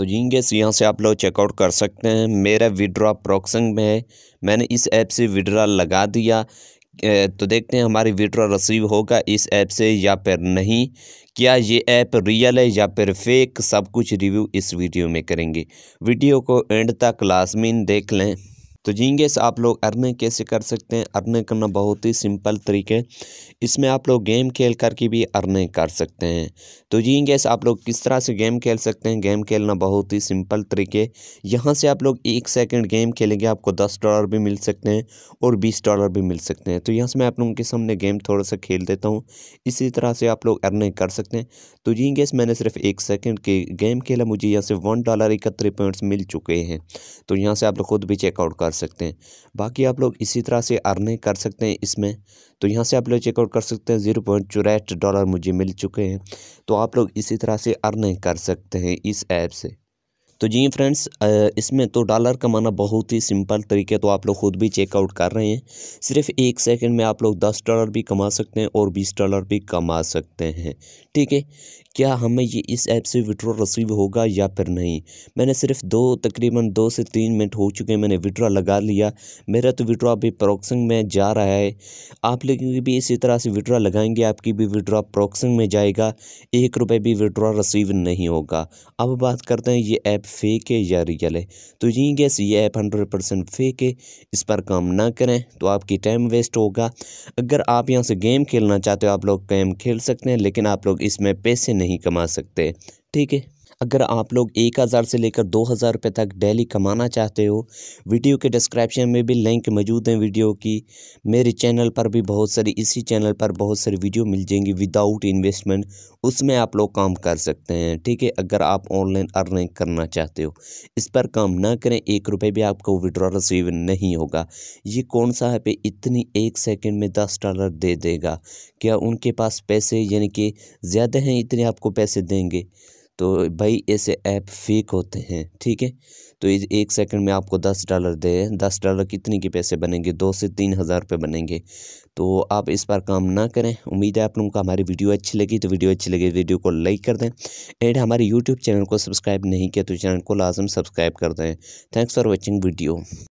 तो जिंगेस तो यहाँ से आप लोग चेकआउट कर सकते हैं मेरा विड्रा प्रोक्सिंग में है मैंने इस ऐप से विड्रा लगा दिया तो देखते हैं हमारी विड्रा रसीव होगा इस ऐप से या फिर नहीं क्या ये ऐप रियल है या फिर फेक सब कुछ रिव्यू इस वीडियो में करेंगे वीडियो को एंड तक लाजमीन देख लें तो जिंगेस आप लोग अर्निंग कैसे कर सकते हैं अर्निंग करना बहुत ही सिंपल तरीके इसमें आप लोग गेम खेल कर भी अर्निंग कर सकते हैं तो जिंगेस आप लोग किस तरह से गेम खेल सकते हैं गेम खेलना बहुत ही सिंपल तरीके यहाँ से आप लोग एक सेकंड गेम खेलेंगे आपको दस डॉलर भी मिल सकते हैं और बीस डॉलर भी मिल सकते हैं तो यहाँ से मैं आप लोगों के सामने गेम थोड़ा सा खेल देता हूँ इसी तरह से आप लोग अर्निंग कर सकते हैं तो जिंगेस मैंने सिर्फ एक सेकेंड के गेम खेला मुझे यहाँ से वन डॉलर इकहत्तर पॉइंट्स मिल चुके हैं तो यहाँ से आप लोग खुद भी चेकआउट कर कर सकते हैं बाकी आप लोग इसी तरह से अर्निंग कर सकते हैं इसमें तो यहाँ से आप लोग चेकआउट कर सकते हैं ज़ीरो पॉइंट चौराठ डॉलर मुझे मिल चुके हैं तो आप लोग इसी तरह से अर्निंग कर सकते हैं इस ऐप से तो जी फ्रेंड्स इसमें तो डॉलर कमाना बहुत ही सिंपल तरीके तो आप लोग ख़ुद भी चेकआउट कर रहे हैं सिर्फ एक सेकंड में आप लोग दस डॉलर भी कमा सकते हैं और बीस डॉलर भी कमा सकते हैं ठीक है क्या हमें ये इस ऐप से विड्रॉ रसीव होगा या फिर नहीं मैंने सिर्फ दो तकरीबन दो से तीन मिनट हो चुके हैं मैंने विड्रॉ लगा लिया मेरा तो विड्रॉ अभी प्रोक्सिंग में जा रहा है आप लोग भी इसी तरह से विड्रॉ लगाएंगे आपकी भी विड्रॉ प्रोक्सिंग में जाएगा एक रुपये भी विड्रॉ रसीव नहीं होगा अब बात करते हैं ये ऐप फेक है या रियल है तो यही गैस ये ऐप हंड्रेड परसेंट फेक है इस पर काम ना करें तो आपकी टाइम वेस्ट होगा अगर आप यहाँ से गेम खेलना चाहते हो आप लोग गेम खेल सकते हैं लेकिन आप लोग इसमें पैसे नहीं कमा सकते ठीक है अगर आप लोग एक हज़ार से लेकर दो हज़ार रुपये तक डेली कमाना चाहते हो वीडियो के डिस्क्रिप्शन में भी लिंक मौजूद हैं वीडियो की मेरे चैनल पर भी बहुत सारी इसी चैनल पर बहुत सारी वीडियो मिल जाएंगी विदाउट इन्वेस्टमेंट उसमें आप लोग काम कर सकते हैं ठीक है अगर आप ऑनलाइन अर्निंग करना चाहते हो इस पर काम ना करें एक रुपये भी आपको विड्रॉ रिसीव नहीं होगा ये कौन सा है पे इतनी एक सेकेंड में दस डॉलर दे देगा क्या उनके पास पैसे यानी कि ज़्यादा हैं इतने आपको पैसे देंगे तो भाई ऐसे ऐप फेक होते हैं ठीक है तो एक सेकंड में आपको दस डॉलर दे दस डॉलर कितने के पैसे बनेंगे दो से तीन हज़ार रुपये बनेंगे तो आप इस पर काम ना करें उम्मीद है आप लोगों का हमारी वीडियो अच्छी लगी तो वीडियो अच्छी लगी वीडियो को लाइक कर दें एंड हमारे यूट्यूब चैनल को सब्सक्राइब नहीं किया तो चैनल को लाजम सब्सक्राइब कर दें थैंक्स फॉर वॉचिंग वीडियो